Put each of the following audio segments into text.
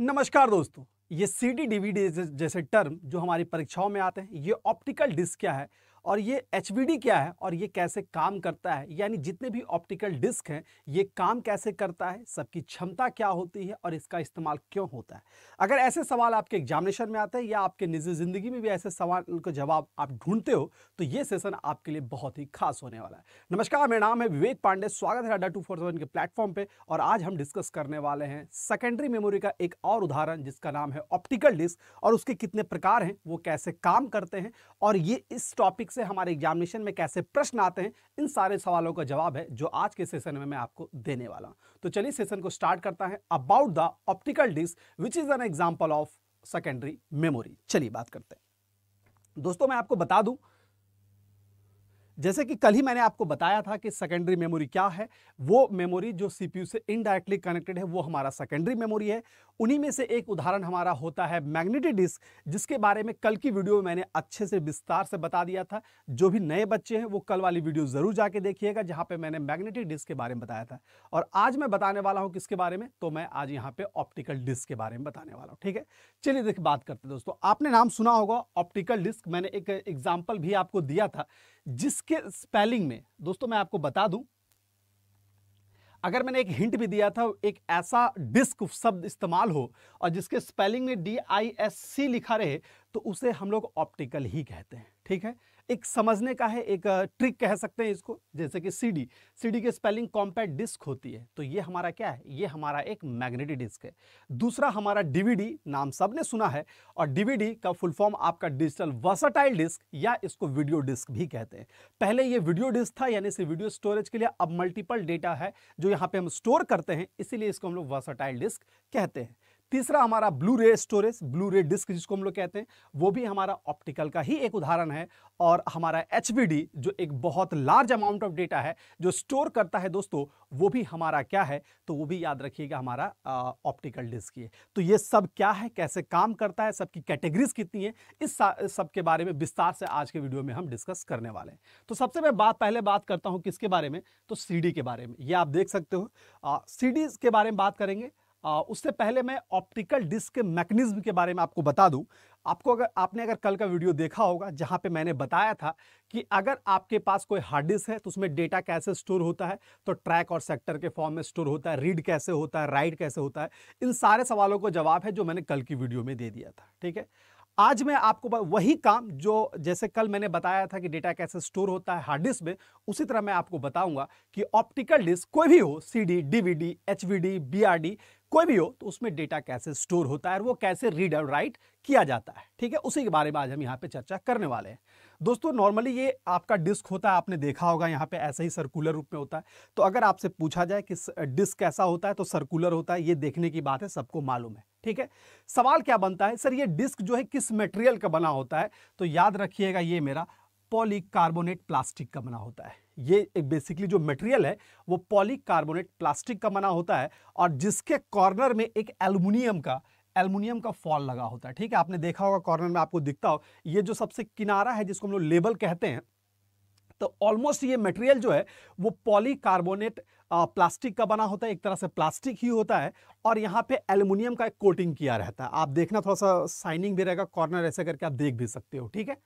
नमस्कार दोस्तों ये सी डी जैसे टर्म जो हमारी परीक्षाओं में आते हैं ये ऑप्टिकल डिस्क क्या है और ये एच क्या है और ये कैसे काम करता है यानी जितने भी ऑप्टिकल डिस्क हैं ये काम कैसे करता है सबकी क्षमता क्या होती है और इसका इस्तेमाल क्यों होता है अगर ऐसे सवाल आपके एग्जामिनेशन में आते हैं या आपके निजी ज़िंदगी में भी ऐसे सवाल का जवाब आप ढूंढते हो तो ये सेशन आपके लिए बहुत ही खास होने वाला है नमस्कार मेरा नाम है विवेक पांडे स्वागत है अड्डा टू के प्लेटफॉर्म पर और आज हम डिस्कस करने वाले हैं सेकेंडरी मेमोरी का एक और उदाहरण जिसका नाम है ऑप्टिकल डिस्क और उसके कितने प्रकार हैं वो कैसे काम करते हैं और ये इस टॉपिक से हमारे एग्जामिनेशन में कैसे प्रश्न आते हैं इन सारे सवालों का जवाब है जो आज के सेशन में मैं आपको देने वाला हूं तो चलिए सेशन को स्टार्ट करता है about the optical disc which is an example of secondary memory चलिए बात करते हैं दोस्तों मैं आपको बता दूं जैसे कि कल ही मैंने आपको बताया था कि सेकेंडरी मेमोरी क्या है वो मेमोरी जो सीपीयू से इनडायरेक्टली कनेक्टेड है वो हमारा सेकेंडरी मेमोरी है उन्हीं में से एक उदाहरण हमारा होता है मैग्नेटिक डिस्क जिसके बारे में कल की वीडियो में मैंने अच्छे से विस्तार से बता दिया था जो भी नए बच्चे हैं वो कल वाली वीडियो ज़रूर जाके देखिएगा जहाँ पर मैंने मैग्नेटिक डिस्क के बारे में बताया था और आज मैं बताने वाला हूँ किसके बारे में तो मैं आज यहाँ पर ऑप्टिकल डिस्क के बारे में बताने वाला हूँ ठीक है चलिए देखिए बात करते दोस्तों आपने नाम सुना होगा ऑप्टिकल डिस्क मैंने एक एग्जाम्पल भी आपको दिया था जिसके स्पेलिंग में दोस्तों मैं आपको बता दूं अगर मैंने एक हिंट भी दिया था एक ऐसा डिस्क शब्द इस्तेमाल हो और जिसके स्पेलिंग में डी आई एस सी लिखा रहे तो उसे हम लोग ऑप्टिकल ही कहते हैं ठीक है एक समझने का है एक ट्रिक कह सकते हैं इसको जैसे कि सीडी सीडी की स्पेलिंग कॉम्पैक्ट डिस्क होती है तो ये हमारा क्या है ये हमारा एक मैग्नेटिक डिस्क है दूसरा हमारा डीवीडी नाम सब ने सुना है और डीवीडी का फुल फॉर्म आपका डिजिटल वर्साटाइल डिस्क या इसको वीडियो डिस्क भी कहते हैं पहले ये वीडियो डिस्क था यानी सिर्फ वीडियो स्टोरेज के लिए अब मल्टीपल डेटा है जो यहाँ पे हम स्टोर करते हैं इसीलिए इसको हम लोग वर्साटाइल डिस्क कहते हैं तीसरा हमारा ब्लू रे स्टोरेज ब्लू रे डिस्क जिसको हम लोग कहते हैं वो भी हमारा ऑप्टिकल का ही एक उदाहरण है और हमारा एच जो एक बहुत लार्ज अमाउंट ऑफ डेटा है जो स्टोर करता है दोस्तों वो भी हमारा क्या है तो वो भी याद रखिएगा हमारा ऑप्टिकल डिस्क ये तो ये सब क्या है कैसे काम करता है सबकी कैटेगरीज कितनी है इस सब के बारे में विस्तार से आज के वीडियो में हम डिस्कस करने वाले हैं तो सबसे मैं बात पहले बात करता हूँ किसके बारे में तो सी के बारे में ये आप देख सकते हो सी के बारे में बात करेंगे उससे पहले मैं ऑप्टिकल डिस्क के मैकेनिज्म के बारे में आपको बता दूं आपको अगर आपने अगर कल का वीडियो देखा होगा जहां पे मैंने बताया था कि अगर आपके पास कोई हार्ड डिस्क है तो उसमें डेटा कैसे स्टोर होता है तो ट्रैक और सेक्टर के फॉर्म में स्टोर होता है रीड कैसे होता है राइट कैसे होता है इन सारे सवालों को जवाब है जो मैंने कल की वीडियो में दे दिया था ठीक है आज मैं आपको वही काम जो जैसे कल मैंने बताया था कि डेटा कैसे स्टोर होता है हार्ड डिस्क में उसी तरह मैं आपको बताऊंगा कि ऑप्टिकल डिस्क कोई भी हो सीडी, डीवीडी, एचवीडी, बीआरडी कोई भी हो तो उसमें डेटा कैसे स्टोर होता है और वो कैसे रीड और राइट किया जाता है ठीक है उसी के बारे में आज हम यहाँ पे चर्चा करने वाले हैं दोस्तों नॉर्मली ये आपका डिस्क होता है आपने देखा होगा यहाँ पे ऐसे ही सर्कुलर रूप में होता है तो अगर आपसे पूछा जाए कि डिस्क कैसा होता है तो सर्कुलर होता है ये देखने की बात है सबको मालूम है ठीक है सवाल क्या बनता है सर ये डिस्क जो है किस मटेरियल का बना होता है तो याद रखिएगा ये मेरा पॉलीकार्बोनेट प्लास्टिक का बना होता है ये एक बेसिकली जो मटेरियल है वो पॉलीकार्बोनेट प्लास्टिक का बना होता है और जिसके कॉर्नर में एक एल्यूमिनियम का एल्युमिनियम का फॉल लगा होता है ठीक है आपने देखा होगा कॉर्नर में आपको दिखता हो ये जो सबसे किनारा है जिसको हम लोग लेबल कहते हैं तो ऑलमोस्ट ये मटेरियल जो है वो पॉलीकार्बोनेट प्लास्टिक का बना होता है एक तरह से प्लास्टिक ही होता है और यहाँ पे एल्यूमिनियम का एक कोटिंग किया रहता है आप देखना थोड़ा सा साइनिंग भी रहेगा कॉर्नर ऐसे करके आप देख भी सकते हो ठीक है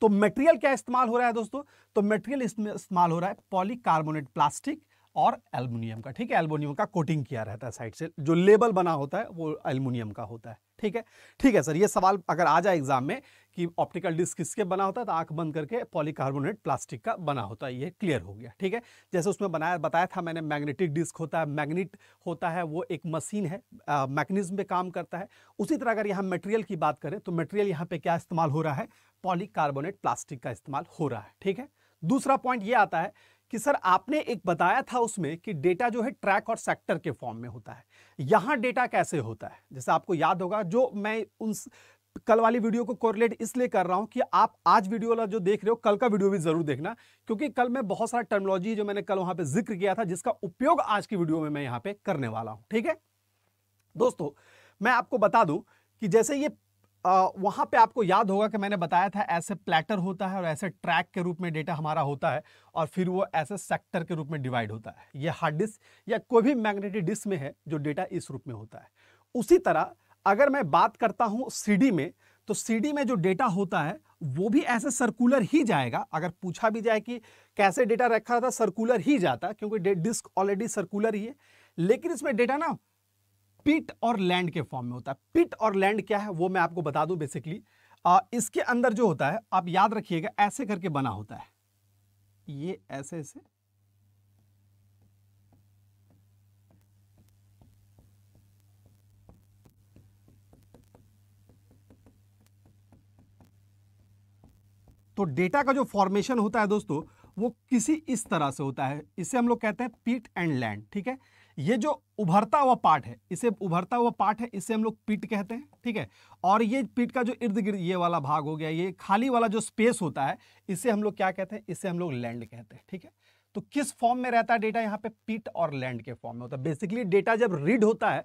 तो मटेरियल क्या इस्तेमाल हो रहा है दोस्तों तो मटेरियल इस्तेमाल हो रहा है पॉलीकार्बोनेट प्लास्टिक और एल्युमिनियम का ठीक है एल्युमिनियम का कोटिंग किया रहता है साइड से जो लेबल बना होता है वो एल्युमिनियम का होता है ठीक है ठीक है सर ये सवाल अगर आ जाए एग्जाम में कि ऑप्टिकल डिस्क किसके बना होता है तो आंख बंद करके पॉलीकार्बोनेट प्लास्टिक का बना होता है ये क्लियर हो गया ठीक है जैसे उसमें बनाया बताया था मैंने मैग्नेटिक डिस्क होता है मैग्नेट होता है वो एक मशीन है मैकेनिज्म पे काम करता है उसी तरह अगर यहाँ मटेरियल की बात करें तो मटेरियल यहाँ पे क्या इस्तेमाल हो रहा है पॉलीकार्बोनेट प्लास्टिक का इस्तेमाल हो रहा है ठीक है दूसरा पॉइंट ये आता है कि सर आपने एक बताया था उसमें कि डेटा जो है ट्रैक और सेक्टर के फॉर्म में होता है यहाँ डेटा कैसे होता है जैसे आपको याद होगा जो मैं उन कल वाली वीडियो को कोरिलेट इसलिए कर रहा हूं कि आप आज वीडियो वाला जो देख रहे हो कल का वीडियो भी जरूर देखना क्योंकि कल मैं बहुत सारा टर्मोलॉजी जो मैंने कल वहां पर जिक्र किया था जिसका उपयोग आज की वीडियो में मैं यहां पर करने वाला हूं ठीक है दोस्तों मैं आपको बता दूं कि जैसे ये वहाँ पे आपको याद होगा कि मैंने बताया था ऐसे प्लेटर होता है और ऐसे ट्रैक के रूप में डेटा हमारा होता है और फिर वो ऐसे सेक्टर के रूप में डिवाइड होता है ये हार्ड डिस्क या कोई भी मैग्नेटिक डिस्क में है जो डेटा इस रूप में होता है उसी तरह अगर मैं बात करता हूँ सी में तो सी में जो डेटा होता है वो भी ऐसे सर्कुलर ही जाएगा अगर पूछा भी जाए कि कैसे डेटा रखा था सर्कुलर ही जाता क्योंकि डिस्क ऑलरेडी सर्कुलर ही है लेकिन इसमें डेटा ना पिट और लैंड के फॉर्म में होता है पिट और लैंड क्या है वो मैं आपको बता दूं बेसिकली आ, इसके अंदर जो होता है आप याद रखिएगा ऐसे करके बना होता है ये ऐसे ऐसे तो डेटा का जो फॉर्मेशन होता है दोस्तों वो किसी इस तरह से होता है इसे हम लोग कहते हैं पीट एंड लैंड ठीक है ये जो उभरता हुआ पार्ट है इसे उभरता हुआ पार्ट है इसे हम लोग पीट कहते हैं ठीक है और ये पीट का जो इर्द गिर्द ये वाला भाग हो गया ये खाली वाला जो स्पेस होता है इसे हम लोग क्या कहते हैं इसे हम लोग लैंड कहते हैं ठीक है तो किस फॉर्म में रहता है डेटा यहाँ पे पीट और लैंड के फॉर्म में होता है बेसिकली डेटा जब रीड होता है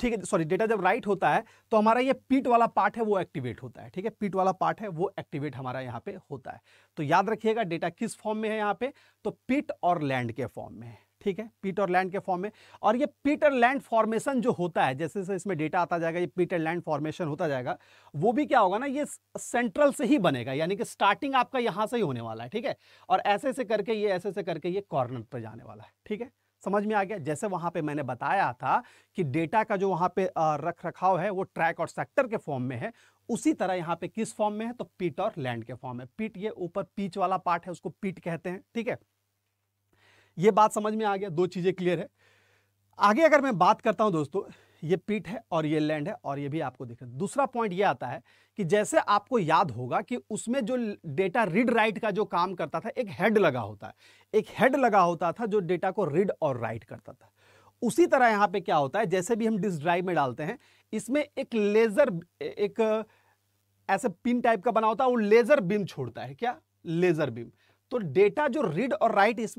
ठीक है सॉरी डेटा जब राइट होता है तो हमारा ये पीट वाला पार्ट है वो एक्टिवेट होता है ठीक है पीट वाला पार्ट है वो एक्टिवेट हमारा यहाँ पे होता है तो याद रखिएगा डेटा किस फॉर्म में है यहाँ पे तो पीट और लैंड के फॉर्म में है ठीक है पीटर लैंड के फॉर्म में और ये पीटर लैंड फॉर्मेशन जो होता है जैसे जैसे इसमें डेटा आता जाएगा ये पीटर लैंड फॉर्मेशन होता जाएगा वो भी क्या होगा ना ये सेंट्रल से ही बनेगा यानी कि स्टार्टिंग आपका यहां से ही होने वाला है ठीक है और ऐसे ऐसे करके ये ऐसे ऐसे करके ये कॉर्नर पर जाने वाला है ठीक है समझ में आ गया जैसे वहां पे मैंने बताया था कि डेटा का जो वहां पे रख रखाव है वो ट्रैक और सेक्टर के फॉर्म में है उसी तरह यहाँ पे किस फॉर्म में है तो पीट और लैंड के फॉर्म में पीट ये ऊपर पीच वाला पार्ट है उसको पीट कहते हैं ठीक है ये बात समझ में आ गया दो चीज़ें क्लियर है आगे अगर मैं बात करता हूँ दोस्तों ये पीठ है और ये लैंड है और ये भी आपको दिख रहा है दूसरा पॉइंट ये आता है कि जैसे आपको याद होगा कि उसमें जो डेटा रीड राइट का जो काम करता था एक हेड लगा होता है एक हेड लगा होता था जो डेटा को रीड और राइट करता था उसी तरह यहाँ पे क्या होता है जैसे भी हम डिस्क ड्राइव में डालते हैं इसमें एक लेज़र एक ऐसे पिन टाइप का बना होता है वो लेज़र बीम छोड़ता है क्या लेज़र बीम तो डेटा जो रीड और राइट इस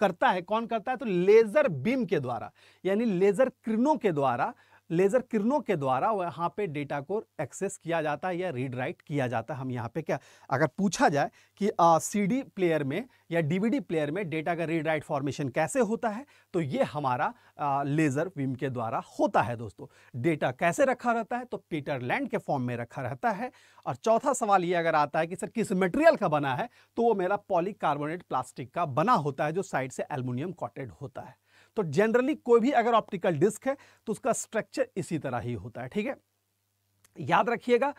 करता है कौन करता है तो लेजर बीम के द्वारा यानी लेजर किरणों के द्वारा लेज़र किरणों के द्वारा वहाँ पे डेटा को एक्सेस किया जाता है या रीड राइट किया जाता है हम यहाँ पे क्या अगर पूछा जाए कि सीडी प्लेयर में या डीवीडी प्लेयर में डेटा का रीड राइट फॉर्मेशन कैसे होता है तो ये हमारा आ, लेज़र विम के द्वारा होता है दोस्तों डेटा कैसे रखा रहता है तो पीटर लैंड के फॉर्म में रखा रहता है और चौथा सवाल ये अगर आता है कि सर किस मटेरियल का बना है तो वो मेरा पॉलीकार्बोनेट प्लास्टिक का बना होता है जो साइड से एल्युमिनियम कॉटेड होता है तो जनरली कोई भी अगर ऑप्टिकल डिस्क है तो उसका स्ट्रक्चर इसी तरह ही होता है ठीक है याद रखिएगा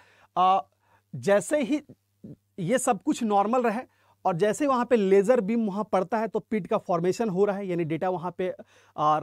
जैसे ही ये सब कुछ नॉर्मल रहे और जैसे वहाँ पे लेज़र बीम वहाँ पड़ता है तो पिट का फॉर्मेशन हो रहा है यानी डेटा वहाँ पे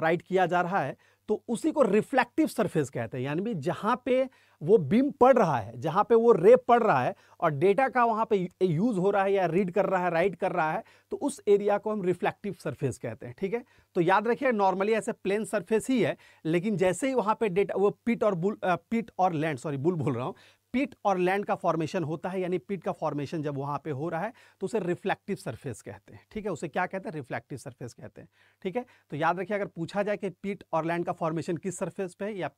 राइट किया जा रहा है तो उसी को रिफ्लेक्टिव सरफेस कहते हैं यानी भी जहाँ पे वो बीम पढ़ रहा है जहाँ पे वो रे पढ़ रहा है और डेटा का वहाँ पे यूज़ हो रहा है या रीड कर रहा है राइट कर रहा है तो उस एरिया को हम रिफ्लेक्टिव सरफेस कहते हैं ठीक है तो याद रखिए नॉर्मली ऐसे प्लेन सरफेस ही है लेकिन जैसे ही वहाँ पे डेटा वो पिट और बुल पिट और लैंड सॉरी बुल बोल रहा हूँ पिट और लैंड का फॉर्मेशन होता है यानी पिट का फॉर्मेशन जब वहाँ पे हो रहा है तो उसे रिफ्लेक्टिव सरफेस कहते हैं ठीक है उसे क्या कहते हैं रिफ्लेक्टिव सरफेस कहते हैं ठीक है तो याद रखिए अगर पूछा जाए कि पिट और लैंड का फॉर्मेशन किस सरफेस पे है या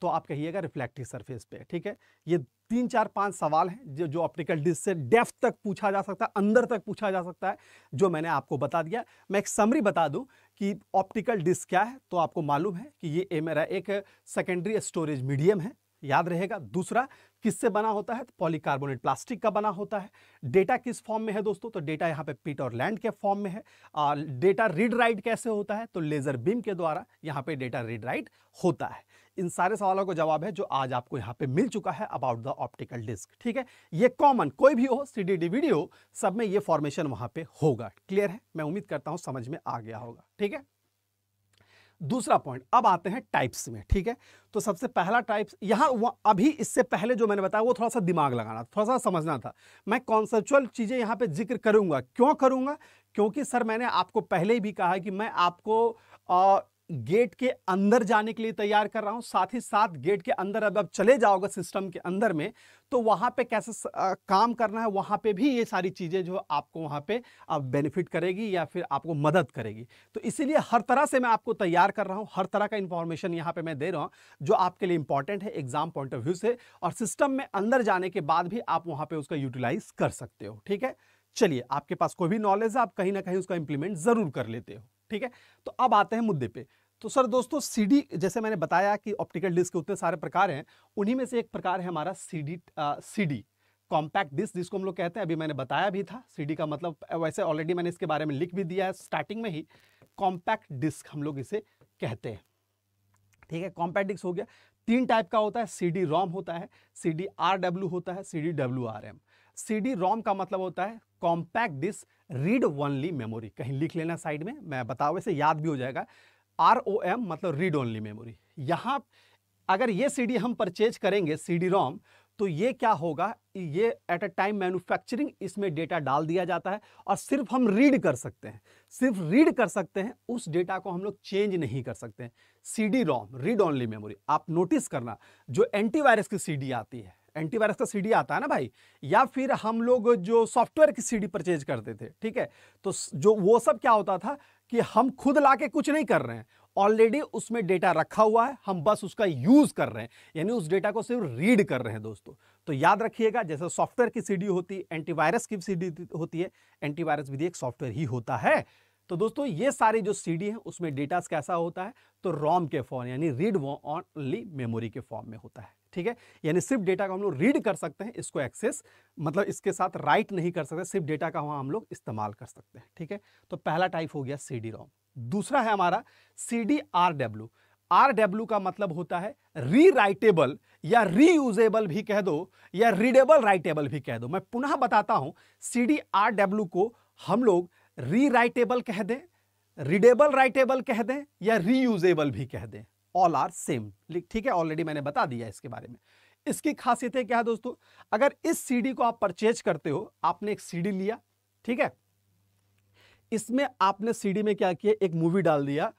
तो आप कहिएगा रिफ्लेक्टिव सरफेस पे ठीक है ये तीन चार पांच सवाल हैं जो जो ऑप्टिकल डिस्क से डेफ तक पूछा जा सकता है अंदर तक पूछा जा सकता है जो मैंने आपको बता दिया मैं एक समरी बता दूं कि ऑप्टिकल डिस्क क्या है तो आपको मालूम है कि ये ए मेरा एक सेकेंडरी स्टोरेज मीडियम है याद रहेगा दूसरा किससे बना होता है तो पॉलीकार्बोनेट प्लास्टिक का बना होता है डेटा किस फॉर्म में है दोस्तों तो डेटा यहाँ पे पीट और लैंड के फॉर्म में है और डेटा रीड राइट कैसे होता है तो लेजर बीम के द्वारा यहाँ पे डेटा रीड राइट होता है इन सारे सवालों का जवाब है जो आज आपको यहाँ पे मिल चुका है अबाउट द ऑप्टिकल डिस्क ठीक है ये कॉमन कोई भी हो सी डी डीवीडी हो सब में ये फॉर्मेशन वहाँ पे होगा क्लियर है मैं उम्मीद करता हूँ समझ में आ गया होगा ठीक है दूसरा पॉइंट अब आते हैं टाइप्स में ठीक है तो सबसे पहला टाइप्स यहां अभी इससे पहले जो मैंने बताया वो थोड़ा सा दिमाग लगाना थोड़ा सा समझना था मैं कॉन्सेप्चुअल चीज़ें यहां पे जिक्र करूंगा क्यों करूंगा क्योंकि सर मैंने आपको पहले ही भी कहा कि मैं आपको गेट के अंदर जाने के लिए तैयार कर रहा हूं साथ ही साथ गेट के अंदर अब अब चले जाओगे सिस्टम के अंदर में तो वहां पे कैसे आ, काम करना है वहां पे भी ये सारी चीज़ें जो आपको वहां पे आप बेनिफिट करेगी या फिर आपको मदद करेगी तो इसीलिए हर तरह से मैं आपको तैयार कर रहा हूं हर तरह का इंफॉर्मेशन यहाँ पे मैं दे रहा हूँ जो आपके लिए इंपॉर्टेंट है एग्जाम पॉइंट ऑफ व्यू से और सिस्टम में अंदर जाने के बाद भी आप वहाँ पर उसका यूटिलाइज कर सकते हो ठीक है चलिए आपके पास कोई भी नॉलेज है आप कहीं ना कहीं उसका इंप्लीमेंट ज़रूर कर लेते हो ठीक है तो अब आते हैं मुद्दे पे तो सर दोस्तों सी जैसे मैंने बताया कि ऑप्टिकल डिस्क के उतने सारे प्रकार हैं उन्हीं में से एक प्रकार है हमारा सी डी कॉम्पैक्ट डिस्क जिसको हम लोग कहते हैं अभी मैंने बताया भी था सीडी का मतलब वैसे ऑलरेडी मैंने इसके बारे में लिख भी दिया है स्टार्टिंग में ही कॉम्पैक्ट डिस्क हम लोग इसे कहते हैं ठीक है कॉम्पैक्ट डिस्क हो गया तीन टाइप का होता है सी डी रॉम होता है सी डी आर डब्ल्यू होता है C D W R M CD ROM का मतलब होता है compact disc read only memory कहीं लिख लेना साइड में मैं बताओ इसे याद भी हो जाएगा आर ओ एम मतलब रीड ओनली मेमोरी यहाँ अगर ये सीडी हम परचेज करेंगे सीडी रोम तो ये क्या होगा ये एट अ टाइम मैन्युफैक्चरिंग इसमें डेटा डाल दिया जाता है और सिर्फ हम रीड कर सकते हैं सिर्फ रीड कर सकते हैं उस डेटा को हम लोग चेंज नहीं कर सकते C D ROM read only memory आप नोटिस करना जो एंटीवायरस की सी डी आती है एंटीवायरस का सीडी आता है ना भाई या फिर हम लोग जो सॉफ्टवेयर की सीडी परचेज करते थे ठीक है तो जो वो सब क्या होता था कि हम खुद लाके कुछ नहीं कर रहे हैं ऑलरेडी उसमें डेटा रखा हुआ है हम बस उसका यूज कर रहे हैं यानी उस डेटा को सिर्फ रीड कर रहे हैं दोस्तों तो याद रखिएगा जैसे सॉफ्टवेयर की सीडी होती एंटीवायरस की सीडी होती है एंटीवायरस भी एक सॉफ्टवेयर ही होता है तो दोस्तों ये सारी जो सीडी है उसमें डेटा कैसा होता है तो रॉम के फॉर्म यानी रीड वो ऑनली मेमोरी के फॉर्म में होता है ठीक है यानी सिर्फ डेटा को हम लोग रीड कर सकते हैं इसको एक्सेस मतलब इसके साथ राइट नहीं कर सकते सिर्फ डेटा का वहाँ हम लोग इस्तेमाल कर सकते हैं ठीक है तो पहला टाइप हो गया सी डी रोम दूसरा है हमारा C D R W R W का मतलब होता है रीराइटेबल या रीयूजेबल भी कह दो या रीडेबल राइटेबल भी कह दो मैं पुनः बताता हूं सी डी आर डब्ल्यू को हम लोग रीराइटेबल कह दें रीडेबल राइटेबल कह दें या रीयूजेबल भी कह दें ऑल आर सेम ठीक है ऑलरेडी मैंने बता दिया इसके बारे में इसकी खासियतें क्या है दोस्तों अगर इस सीडी को आप परचेज करते हो आपने एक सीडी लिया ठीक है इसमें आपने सीडी में क्या किया एक मूवी डाल दिया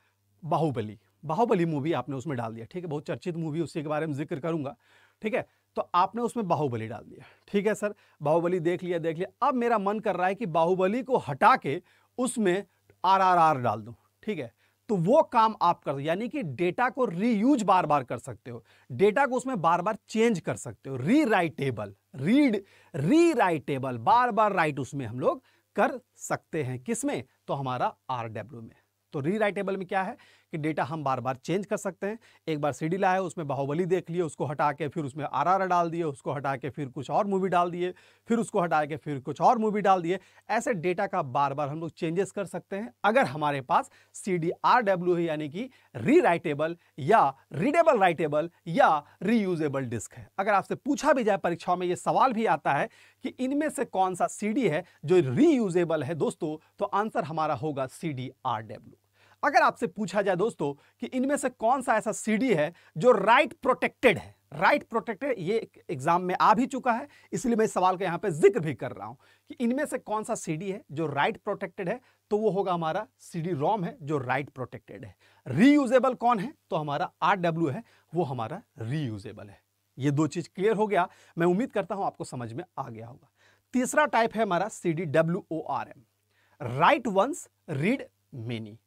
बाहुबली बाहुबली मूवी आपने उसमें डाल दिया ठीक है बहुत चर्चित मूवी उसी के बारे में जिक्र करूंगा ठीक है तो आपने उसमें बाहुबली डाल दिया ठीक है सर बाहुबली देख लिया देख लिया अब मेरा मन कर रहा है कि बाहुबली को हटा के उसमें आर आर आर डाल दू ठीक है तो वो काम आप कर यानी कि डेटा को रीयूज बार बार कर सकते हो डेटा को उसमें बार बार चेंज कर सकते हो rewritable read rewritable बार बार राइट उसमें हम लोग कर सकते हैं किसमें तो हमारा आर डब्ल्यू में तो रीराइटेबल में क्या है कि डेटा हम बार बार चेंज कर सकते हैं एक बार सीडी लाए उसमें बाहुबली देख लिए उसको हटा के फिर उसमें आर आर डाल दिए उसको हटा के फिर कुछ और मूवी डाल दिए फिर उसको हटा के फिर कुछ और मूवी डाल दिए ऐसे डेटा का बार बार हम लोग चेंजेस कर सकते हैं अगर हमारे पास सी डी आर डब्ल्यू है यानी कि रीराइटेबल या रीडेबल राइटेबल या रीयूजेबल डिस्क है अगर आपसे पूछा भी जाए परीक्षाओं में ये सवाल भी आता है कि इनमें से कौन सा डी है जो रीयूजेबल है दोस्तों तो आंसर हमारा होगा सी डी आर डब्ल्यू अगर आपसे पूछा जाए दोस्तों कि इनमें से कौन सा ऐसा सीडी है जो राइट प्रोटेक्टेड है राइट प्रोटेक्टेड ये एग्जाम में आ भी चुका है इसलिए मैं इस सवाल का यहाँ पे जिक्र भी कर रहा हूँ कि इनमें से कौन सा सीडी है जो राइट प्रोटेक्टेड है तो वो होगा हमारा सीडी रॉम है जो राइट प्रोटेक्टेड है रीयूजेबल कौन है तो हमारा आर है वो हमारा रीयूजेबल है ये दो चीज़ क्लियर हो गया मैं उम्मीद करता हूँ आपको समझ में आ गया होगा तीसरा टाइप है हमारा C D W O R M write once read many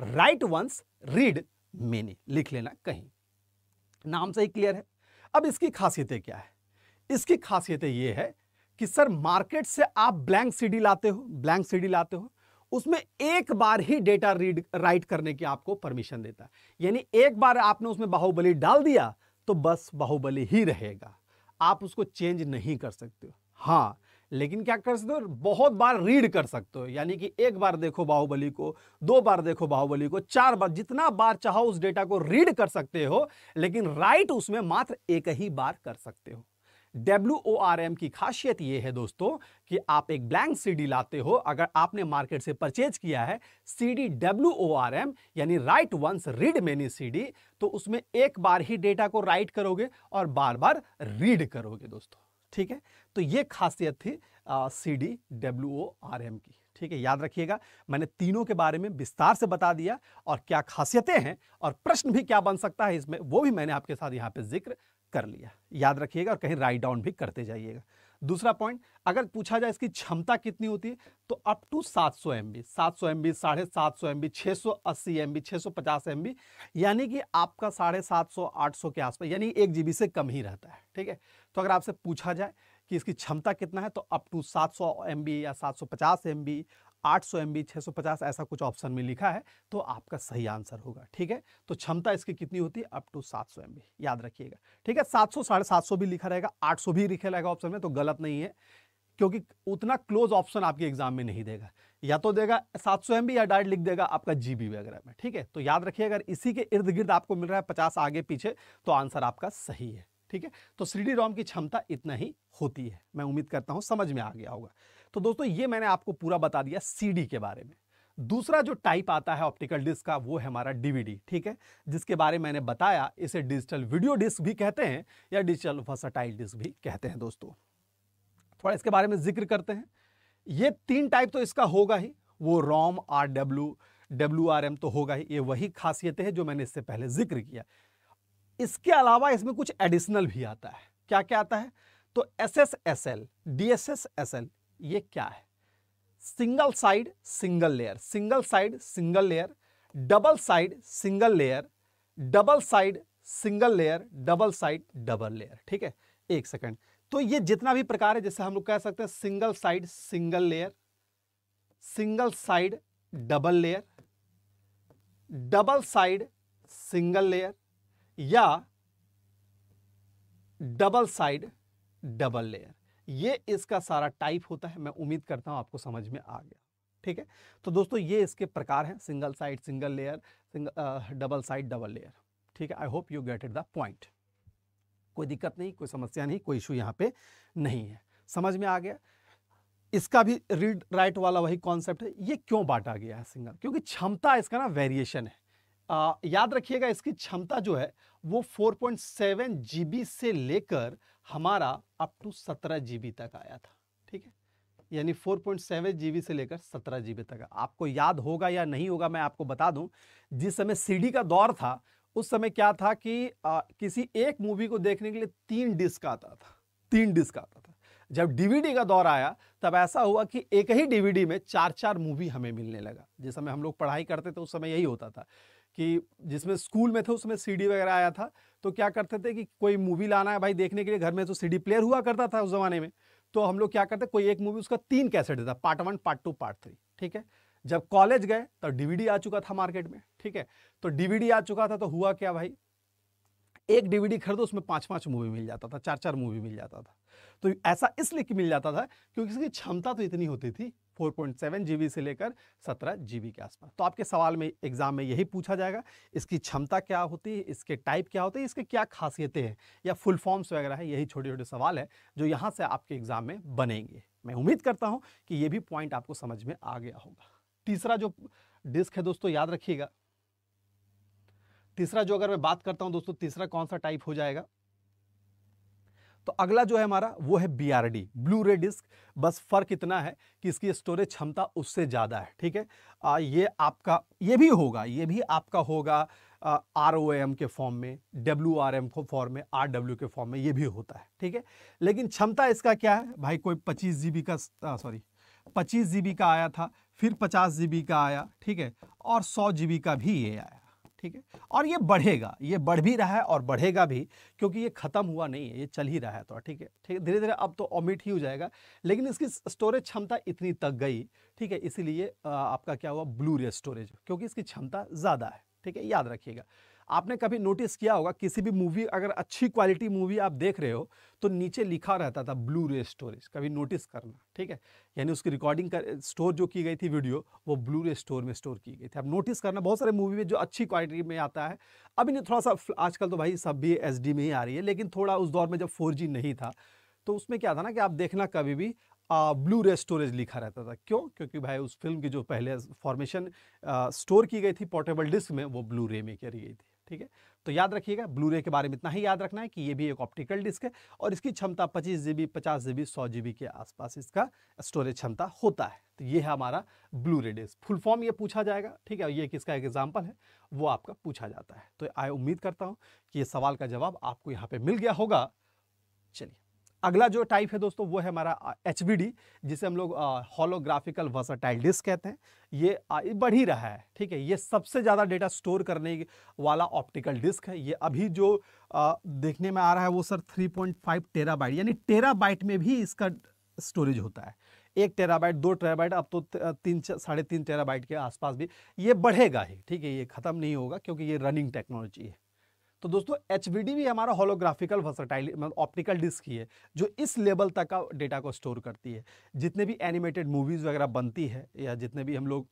write once read many लिख लेना कहीं नाम से ही क्लियर है अब इसकी खासियतें क्या है इसकी खासियतें ये है कि सर मार्केट से आप ब्लैंक सीडी लाते हो ब्लैंक सीडी लाते हो उसमें एक बार ही डेटा रीड राइट करने की आपको परमिशन देता है यानी एक बार आपने उसमें बाहुबली डाल दिया तो बस बाहुबली ही रहेगा आप उसको चेंज नहीं कर सकते हो हाँ लेकिन क्या कर सकते हो बहुत बार रीड कर सकते हो यानी कि एक बार देखो बाहुबली को दो बार देखो बाहुबली को चार बार जितना बार चाहो उस डेटा को रीड कर सकते हो लेकिन राइट उसमें मात्र एक ही बार कर सकते हो डब्ल्यू की खासियत ये है दोस्तों कि आप एक ब्लैंक सीडी लाते हो अगर आपने मार्केट से परचेज किया है सीडी डब्ल्यू यानी write once read many CD तो उसमें एक बार ही डेटा को राइट करोगे और बार बार रीड करोगे दोस्तों ठीक है तो ये खासियत थी C D W O R M की ठीक है याद रखिएगा मैंने तीनों के बारे में विस्तार से बता दिया और क्या खासियतें हैं और प्रश्न भी क्या बन सकता है इसमें वो भी मैंने आपके साथ यहाँ पे जिक्र कर लिया याद रखिएगा और कहीं राइट डाउन भी करते जाइएगा दूसरा पॉइंट अगर पूछा जाए इसकी क्षमता कितनी होती है तो अप टू 700 सौ एम बी सात सौ एम बी साढ़े सात सौ एम बी छः सौ अस्सी एम बी छः सौ पचास एम बी यानी कि आपका साढ़े सात सौ आठ सौ के आसपास यानी एक जी बी से कम ही रहता है ठीक है तो अगर आपसे पूछा जाए कि इसकी क्षमता कितना है तो अप टू 700 सौ या 750 सौ आठ सौ एम बी छः सौ पचास ऐसा कुछ ऑप्शन में लिखा है तो आपका सही आंसर होगा ठीक है तो क्षमता इसकी कितनी होती है अप टू सात सौ एम याद रखिएगा ठीक है सात सौ साढ़े सात सौ भी लिखा रहेगा आठ सौ भी लिखा रहेगा ऑप्शन में तो गलत नहीं है क्योंकि उतना क्लोज ऑप्शन आपके एग्जाम में नहीं देगा या तो देगा 700 सौ या डायरेक्ट लिख देगा आपका जीबी वगैरह में ठीक है तो याद रखिए अगर इसी के इर्द गिर्द आपको मिल रहा है पचास आगे पीछे तो आंसर आपका सही है ठीक है तो सी रोम की क्षमता इतना ही होती है मैं उम्मीद करता हूँ समझ में आ गया होगा तो दोस्तों ये मैंने आपको पूरा बता दिया सीडी के बारे में दूसरा जो टाइप आता है ऑप्टिकल डिस्क का वो है हमारा डीवीडी ठीक है जिसके बारे में मैंने बताया इसे डिजिटल वीडियो डिस्क भी कहते हैं या डिजिटल वर्साटाइल डिस्क भी कहते हैं दोस्तों थोड़ा इसके बारे में जिक्र करते हैं ये तीन टाइप तो इसका होगा ही वो ROM R W W R M तो होगा ही ये वही खासियतें हैं जो मैंने इससे पहले जिक्र किया इसके अलावा इसमें कुछ एडिशनल भी आता है क्या क्या आता है तो S S S L D S S S L ये क्या है single side single layer single side single layer double side single layer double side single layer double side double layer ठीक है एक सेकंड तो ये जितना भी प्रकार है जैसे हम लोग कह सकते हैं single side single layer single side double layer double side single layer या डबल साइड डबल लेयर ये इसका सारा टाइप होता है मैं उम्मीद करता हूँ आपको समझ में आ गया ठीक है तो दोस्तों ये इसके प्रकार हैं single side single layer single double side double layer ठीक है I hope you get it the point कोई दिक्कत नहीं कोई समस्या नहीं कोई इशू यहाँ पे नहीं है समझ में आ गया इसका भी रीड राइट वाला वही कॉन्सेप्ट है ये क्यों बांटा गया है सिंगल क्योंकि क्षमता इसका ना वेरिएशन है आ, याद रखिएगा इसकी क्षमता जो है वो 4.7 जीबी से लेकर हमारा अप टू सत्रह जी तक आया था ठीक है यानी फोर पॉइंट सेवन जीबी से लेकर सत्रह जीबी तक आपको याद होगा या नहीं होगा मैं आपको बता दूं जिस समय सीडी का दौर था उस समय क्या था कि आ, किसी एक मूवी को देखने के लिए तीन डिस्क आता था तीन डिस्क आता था जब डीवीडी का दौर आया तब ऐसा हुआ कि एक ही डीवीडी में चार चार मूवी हमें मिलने लगा जिस समय हम लोग पढ़ाई करते थे उस समय यही होता था कि जिसमें स्कूल में थे उसमें सीडी वगैरह आया था तो क्या करते थे कि कोई मूवी लाना है भाई देखने के लिए घर में तो सीडी प्लेयर हुआ करता था उस ज़माने में तो हम लोग क्या करते कोई एक मूवी उसका तीन कैसेट देता part one part two part three ठीक है जब कॉलेज गए तो डीवीडी आ चुका था मार्केट में ठीक है तो डीवीडी आ चुका था तो हुआ क्या भाई एक डीवीडी खरीदो उसमें पांच पांच मूवी मिल जाता था चार चार मूवी मिल जाता था तो ऐसा इसलिए मिल जाता था क्योंकि इसकी क्षमता तो इतनी होती थी 4.7 जीबी से लेकर 17 जीबी के आसपास तो आपके सवाल में एग्जाम में यही पूछा जाएगा इसकी क्षमता क्या होती है इसके टाइप क्या होते हैं इसके क्या खासियतें हैं या फुल फॉर्म्स वगैरह है यही छोटे छोटे सवाल है जो यहाँ से आपके एग्जाम में बनेंगे मैं उम्मीद करता हूँ कि ये भी पॉइंट आपको समझ में आ गया होगा तीसरा जो डिस्क है दोस्तों याद रखिएगा तीसरा जो अगर मैं बात करता हूँ दोस्तों तीसरा कौन सा टाइप हो जाएगा तो अगला जो है हमारा वो है B R D blu ray disc बस फ़र्क इतना है कि इसकी स्टोरेज क्षमता उससे ज़्यादा है ठीक है आ, ये आपका ये भी होगा ये भी आपका होगा आर ओ एम के फॉर्म में डब्ल्यू आर एम को फॉर्म में आर डब्ल्यू के फॉर्म में ये भी होता है ठीक है लेकिन क्षमता इसका क्या है भाई कोई पच्चीस जी बी का सॉरी पच्चीस जी बी का आया था फिर पचास जी बी का आया ठीक है और सौ जी बी का भी ये आया ठीक है और ये बढ़ेगा ये बढ़ भी रहा है और बढ़ेगा भी क्योंकि ये ख़त्म हुआ नहीं है ये चल ही रहा है तो ठीक है ठीक है धीरे धीरे अब तो ऑमिट ही हो जाएगा लेकिन इसकी स्टोरेज क्षमता इतनी तक गई ठीक है इसीलिए आपका क्या हुआ ब्लू रे स्टोरेज क्योंकि इसकी क्षमता ज़्यादा है ठीक है याद रखिएगा आपने कभी नोटिस किया होगा किसी भी मूवी अगर अच्छी क्वालिटी मूवी आप देख रहे हो तो नीचे लिखा रहता था ब्लू रे स्टोरेज कभी नोटिस करना ठीक है यानी उसकी रिकॉर्डिंग कर स्टोर जो की गई थी वीडियो वो ब्लू रे स्टोर में स्टोर की गई थी आप नोटिस करना बहुत सारे मूवी में जो अच्छी क्वालिटी में आता है अभी नहीं थोड़ा सा आजकल तो भाई सब भी एच में ही आ रही है लेकिन थोड़ा उस दौर में जब फोर नहीं था तो उसमें क्या था ना कि आप देखना कभी भी ब्लू रे स्टोरेज लिखा रहता था क्यों क्योंकि भाई उस फिल्म की जो पहले फॉर्मेशन स्टोर की गई थी पोर्टेबल डिस्क में वो ब्लू रे में करी गई थी ठीक है तो याद रखिएगा ब्लू रे के बारे में इतना ही याद रखना है कि ये भी एक ऑप्टिकल डिस्क है और इसकी क्षमता पच्चीस जी बी पचास जी बी सौ जी बी के आसपास इसका स्टोरेज क्षमता होता है तो ये है हमारा blue ray disc full form ये पूछा जाएगा ठीक है ये किसका एक एग्जाम्पल है वो आपका पूछा जाता है तो आई उम्मीद करता हूँ कि ये सवाल का जवाब आपको यहाँ पर मिल गया होगा चलिए अगला जो टाइप है दोस्तों वो है हमारा एच जिसे हम लोग हॉलोग्राफिकल वर्साटाइल डिस्क कहते हैं ये बढ़ ही रहा है ठीक है ये सबसे ज़्यादा डेटा स्टोर करने वाला ऑप्टिकल डिस्क है ये अभी जो आ, देखने में आ रहा है वो सर 3.5 बाइट यानी बाइट में भी इसका स्टोरेज होता है एक टेराबाइट दो टेराबाइट अब तो तीन साढ़े तीन टेराबाइट के आसपास भी ये बढ़ेगा ही ठीक है ये ख़त्म नहीं होगा क्योंकि ये रनिंग टेक्नोलॉजी है तो दोस्तों एच भी हमारा होलोग्राफिकल वर्सटाइल मतलब ऑप्टिकल डिस्क ही है जो इस लेवल तक का डेटा को स्टोर करती है जितने भी एनिमेटेड मूवीज़ वगैरह बनती है या जितने भी हम लोग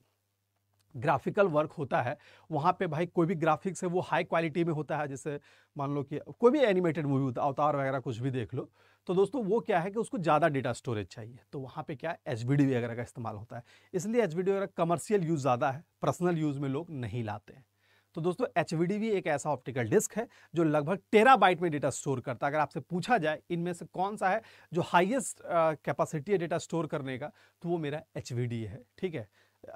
ग्राफिकल वर्क होता है वहाँ पे भाई कोई भी ग्राफिक्स है वो हाई क्वालिटी में होता है जैसे मान लो कि कोई भी एनिमेटेड मूवी होता अवतार वगैरह कुछ भी देख लो तो दोस्तों वो क्या है कि उसको ज़्यादा डेटा स्टोरेज चाहिए तो वहाँ पे क्या एच वगैरह का इस्तेमाल होता है इसलिए एच वगैरह कमर्शियल यूज़ ज़्यादा है पर्सनल यूज़ में लोग नहीं लाते हैं तो दोस्तों एच भी एक ऐसा ऑप्टिकल डिस्क है जो लगभग तेरह बाइट में डेटा स्टोर करता है अगर आपसे पूछा जाए इनमें से कौन सा है जो हाइएस्ट कैपेसिटी है डेटा स्टोर करने का तो वो मेरा एच है ठीक है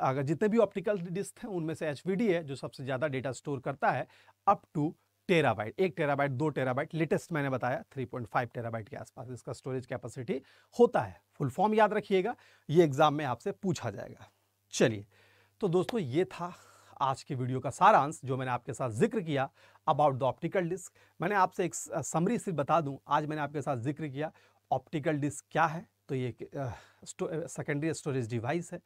अगर जितने भी ऑप्टिकल डिस्क हैं उनमें से एच है जो सबसे ज़्यादा डेटा स्टोर करता है अप टू टेराबाइट एक टेराबाइट दो टेराबाइट लेटेस्ट मैंने बताया 3.5 टेराबाइट के आसपास इसका स्टोरेज कैपेसिटी होता है फुल फॉर्म याद रखिएगा ये एग्जाम में आपसे पूछा जाएगा चलिए तो दोस्तों ये था आज की वीडियो का सारांश जो मैंने आपके साथ जिक्र किया अबाउट द ऑप्टिकल डिस्क मैंने आपसे एक समरी सिर्फ बता दूं आज मैंने आपके साथ जिक्र किया ऑप्टिकल डिस्क क्या है तो ये सेकेंडरी स्टोरेज डिवाइस है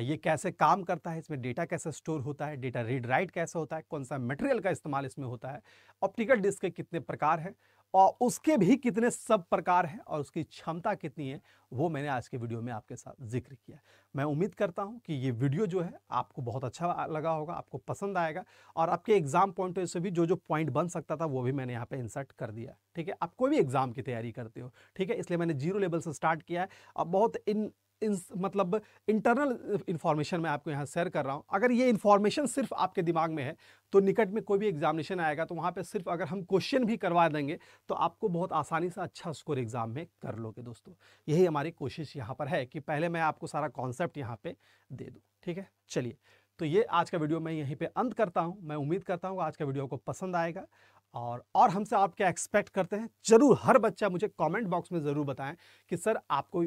ये कैसे काम करता है इसमें डेटा कैसे स्टोर होता है डेटा रीड राइट कैसे होता है कौन सा मटेरियल का इस्तेमाल इसमें होता है ऑप्टिकल डिस्क के कितने प्रकार हैं और उसके भी कितने सब प्रकार हैं और उसकी क्षमता कितनी है वो मैंने आज के वीडियो में आपके साथ जिक्र किया मैं उम्मीद करता हूं कि ये वीडियो जो है आपको बहुत अच्छा लगा होगा आपको पसंद आएगा और आपके एग्ज़ाम पॉइंट से भी जो जो पॉइंट बन सकता था वो भी मैंने यहाँ पे इंसर्ट कर दिया ठीक है आप कोई भी एग्ज़ाम की तैयारी करते हो ठीक है इसलिए मैंने जीरो लेवल से स्टार्ट किया है और बहुत इन मतलब इंटरनल इन्फॉर्मेशन uh, मैं आपको यहाँ शेयर कर रहा हूँ अगर ये इन्फॉर्मेशन सिर्फ आपके दिमाग में है तो निकट में कोई भी एग्जामिनेशन आएगा तो वहाँ पे सिर्फ अगर हम क्वेश्चन भी करवा देंगे तो आपको बहुत आसानी से अच्छा स्कोर एग्ज़ाम में कर लोगे दोस्तों यही हमारी कोशिश यहाँ पर है कि पहले मैं आपको सारा कॉन्सेप्ट यहाँ पर दे दूँ ठीक है चलिए तो ये आज का वीडियो मैं यहीं पर अंत करता हूँ मैं उम्मीद करता हूँ आज का वीडियो को पसंद आएगा और और हमसे आप क्या एक्सपेक्ट करते हैं ज़रूर हर बच्चा मुझे कमेंट बॉक्स में ज़रूर बताएं कि सर आपको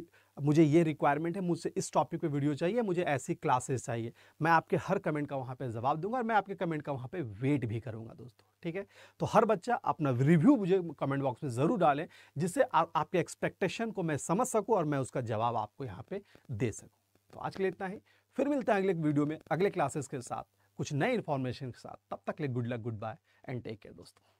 मुझे ये रिक्वायरमेंट है मुझसे इस टॉपिक पे वीडियो चाहिए मुझे ऐसी क्लासेस चाहिए मैं आपके हर कमेंट का वहाँ पे जवाब दूंगा और मैं आपके कमेंट का वहाँ पे वेट भी करूँगा दोस्तों ठीक है तो हर बच्चा अपना रिव्यू मुझे कमेंट बॉक्स में ज़रूर डालें जिससे आप, आपके एक्सपेक्टेशन को मैं समझ सकूँ और मैं उसका जवाब आपको यहाँ पर दे सकूँ तो आज के लिए इतना ही फिर मिलते हैं अगले वीडियो में अगले क्लासेस के साथ कुछ नए इन्फॉर्मेशन के साथ तब तक ले good luck good bye and take care दोस्तों